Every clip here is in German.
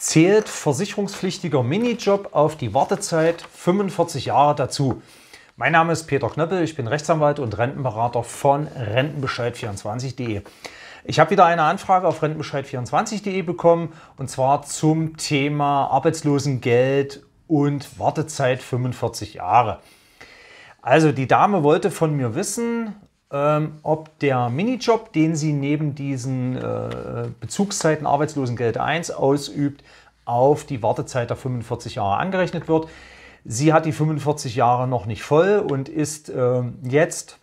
zählt versicherungspflichtiger Minijob auf die Wartezeit 45 Jahre dazu. Mein Name ist Peter Knöppel, ich bin Rechtsanwalt und Rentenberater von Rentenbescheid24.de. Ich habe wieder eine Anfrage auf rentenbescheid24.de bekommen und zwar zum Thema Arbeitslosengeld und Wartezeit 45 Jahre. Also die Dame wollte von mir wissen, ähm, ob der Minijob, den sie neben diesen äh, Bezugszeiten Arbeitslosengeld 1 ausübt, auf die Wartezeit der 45 Jahre angerechnet wird. Sie hat die 45 Jahre noch nicht voll und ist äh, jetzt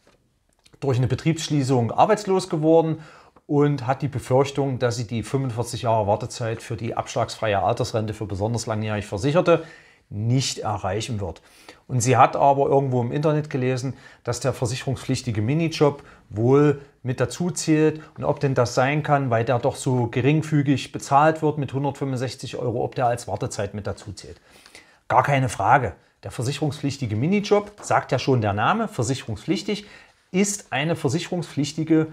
durch eine Betriebsschließung arbeitslos geworden und hat die Befürchtung, dass sie die 45 Jahre Wartezeit für die abschlagsfreie Altersrente für besonders langjährig Versicherte nicht erreichen wird. Und sie hat aber irgendwo im Internet gelesen, dass der versicherungspflichtige Minijob wohl mit dazu zählt und ob denn das sein kann, weil der doch so geringfügig bezahlt wird mit 165 Euro, ob der als Wartezeit mit dazu zählt. Gar keine Frage. Der versicherungspflichtige Minijob, sagt ja schon der Name, versicherungspflichtig, ist eine versicherungspflichtige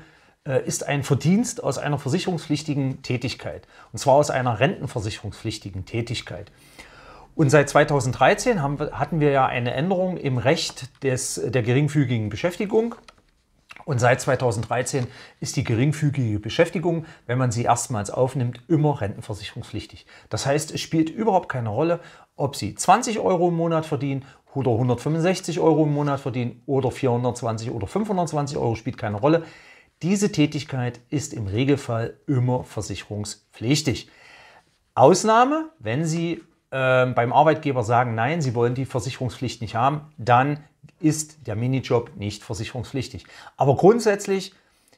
äh, ist ein Verdienst aus einer versicherungspflichtigen Tätigkeit. Und zwar aus einer rentenversicherungspflichtigen Tätigkeit. Und seit 2013 haben, hatten wir ja eine Änderung im Recht des, der geringfügigen Beschäftigung. Und seit 2013 ist die geringfügige Beschäftigung, wenn man sie erstmals aufnimmt, immer rentenversicherungspflichtig. Das heißt, es spielt überhaupt keine Rolle, ob Sie 20 Euro im Monat verdienen oder 165 Euro im Monat verdienen oder 420 oder 520 Euro, spielt keine Rolle. Diese Tätigkeit ist im Regelfall immer versicherungspflichtig. Ausnahme, wenn Sie ähm, beim Arbeitgeber sagen, nein, sie wollen die Versicherungspflicht nicht haben, dann ist der Minijob nicht versicherungspflichtig. Aber grundsätzlich,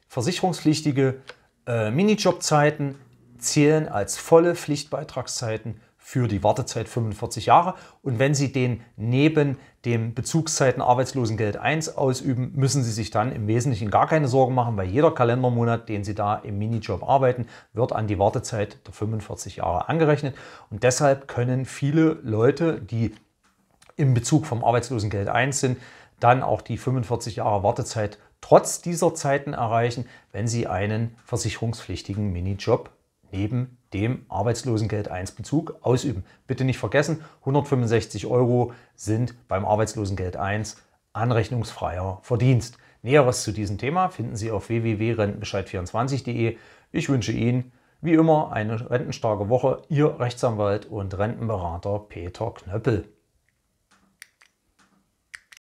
versicherungspflichtige äh, Minijobzeiten zählen als volle Pflichtbeitragszeiten für die Wartezeit 45 Jahre. Und wenn Sie den neben dem Bezugszeiten Arbeitslosengeld 1 ausüben, müssen Sie sich dann im Wesentlichen gar keine Sorgen machen, weil jeder Kalendermonat, den Sie da im Minijob arbeiten, wird an die Wartezeit der 45 Jahre angerechnet. Und deshalb können viele Leute, die im Bezug vom Arbeitslosengeld 1 sind, dann auch die 45 Jahre Wartezeit trotz dieser Zeiten erreichen, wenn Sie einen versicherungspflichtigen Minijob neben dem Arbeitslosengeld 1 Bezug ausüben. Bitte nicht vergessen, 165 Euro sind beim Arbeitslosengeld 1 anrechnungsfreier Verdienst. Näheres zu diesem Thema finden Sie auf www.rentenbescheid24.de. Ich wünsche Ihnen wie immer eine rentenstarke Woche. Ihr Rechtsanwalt und Rentenberater Peter Knöppel.